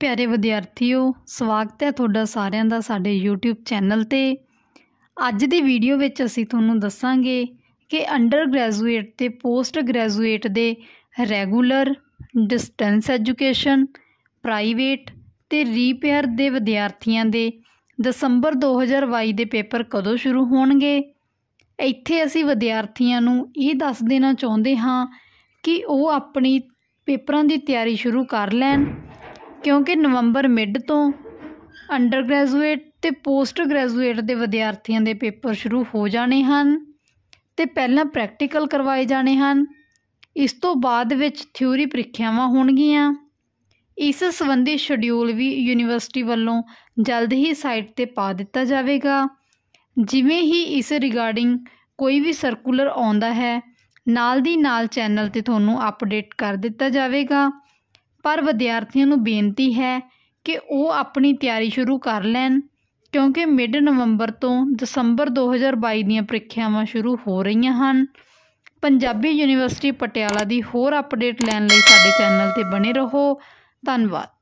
ਪਿਆਰੇ ਵਿਦਿਆਰਥੀਓ ਸਵਾਗਤ ਹੈ ਤੁਹਾਡਾ ਸਾਰਿਆਂ ਦਾ ਸਾਡੇ YouTube ਚੈਨਲ ਤੇ ਅੱਜ ਦੀ ਵੀਡੀਓ ਵਿੱਚ ਅਸੀਂ ਤੁਹਾਨੂੰ ਦੱਸਾਂਗੇ ਕਿ ਅੰਡਰ ਗ੍ਰੈਜੂਏਟ ਤੇ ਪੋਸਟ ਗ੍ਰੈਜੂਏਟ ਦੇ ਰੈਗੂਲਰ ਡਿਸਟੈਂਸ ਐਜੂਕੇਸ਼ਨ ਪ੍ਰਾਈਵੇਟ ਤੇ ਰੀਪੇਅਰ ਦੇ ਵਿਦਿਆਰਥੀਆਂ ਦੇ ਦਸੰਬਰ 2022 ਦੇ ਪੇਪਰ ਕਦੋਂ ਸ਼ੁਰੂ ਹੋਣਗੇ ਇੱਥੇ ਅਸੀਂ ਵਿਦਿਆਰਥੀਆਂ ਨੂੰ ਇਹ ਦੱਸ ਦੇਣਾ ਚਾਹੁੰਦੇ ਹਾਂ ਕਿ ਉਹ ਆਪਣੀ ਪੇਪਰਾਂ ਦੀ ਤਿਆਰੀ ਸ਼ੁਰੂ ਕਰ ਲੈਣ ਕਿਉਂਕਿ ਨਵੰਬਰ ਮਿਡ ਤੋਂ ਅੰਡਰ ਗ੍ਰੈਜੂਏਟ ਤੇ ਪੋਸਟ ਗ੍ਰੈਜੂਏਟ ਦੇ ਵਿਦਿਆਰਥੀਆਂ ਦੇ ਪੇਪਰ ਸ਼ੁਰੂ ਹੋ ਜਾਣੇ ਹਨ ਤੇ ਪਹਿਲਾਂ ਪ੍ਰੈਕਟੀਕਲ ਕਰਵਾਏ ਜਾਣੇ ਹਨ ਇਸ ਤੋਂ ਬਾਅਦ ਵਿੱਚ ਥਿਊਰੀ ਪ੍ਰੀਖਿਆਵਾਂ ਹੋਣਗੀਆਂ ਇਸ ਸੰਬੰਧੀ ਸ਼ਡਿਊਲ ਵੀ ਯੂਨੀਵਰਸਿਟੀ ਵੱਲੋਂ ਜਲਦ ਹੀ ਸਾਈਟ ਤੇ ਪਾ ਦਿੱਤਾ ਜਾਵੇਗਾ ਜਿਵੇਂ ਹੀ ਇਸ ਰਿਗਾਰਡਿੰਗ ਕੋਈ ਵੀ ਸਰਕੂਲਰ ਆਉਂਦਾ ਹੈ ਨਾਲ ਦੀ ਨਾਲ ਚੈਨਲ ਤੇ ਤੁਹਾਨੂੰ ਅਪਡੇਟ ਕਰ ਦਿੱਤਾ ਜਾਵੇਗਾ ਪਰ ਵਿਦਿਆਰਥੀਆਂ ਨੂੰ ਬੇਨਤੀ ਹੈ ਕਿ ਉਹ ਆਪਣੀ ਤਿਆਰੀ ਸ਼ੁਰੂ ਕਰ ਲੈਣ ਕਿਉਂਕਿ ਮਿਡ ਨਵੰਬਰ ਤੋਂ ਦਸੰਬਰ 2022 ਦੀਆਂ ਪ੍ਰੀਖਿਆਵਾਂ ਸ਼ੁਰੂ ਹੋ ਰਹੀਆਂ ਹਨ ਪੰਜਾਬੀ ਯੂਨੀਵਰਸਿਟੀ ਪਟਿਆਲਾ ਦੀ ਹੋਰ ਅਪਡੇਟ ਲੈਣ ਲਈ ਸਾਡੇ ਚੈਨਲ ਤੇ ਬਣੇ ਰਹੋ ਧੰਨਵਾਦ